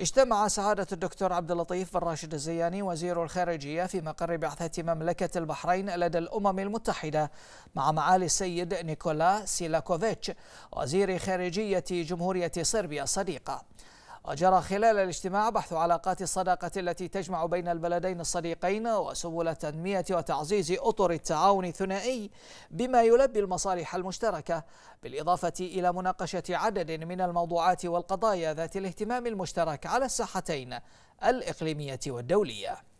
اجتمع سعادة الدكتور عبد اللطيف بن راشد الزياني وزير الخارجية في مقر بعثة مملكة البحرين لدى الأمم المتحدة مع معالي السيد نيكولا سيلاكوفيتش وزير خارجية جمهورية صربيا الصديقة وجرى خلال الاجتماع بحث علاقات الصداقة التي تجمع بين البلدين الصديقين وسبل تنمية وتعزيز أطر التعاون الثنائي بما يلبي المصالح المشتركة بالإضافة إلى مناقشة عدد من الموضوعات والقضايا ذات الاهتمام المشترك على الساحتين الإقليمية والدولية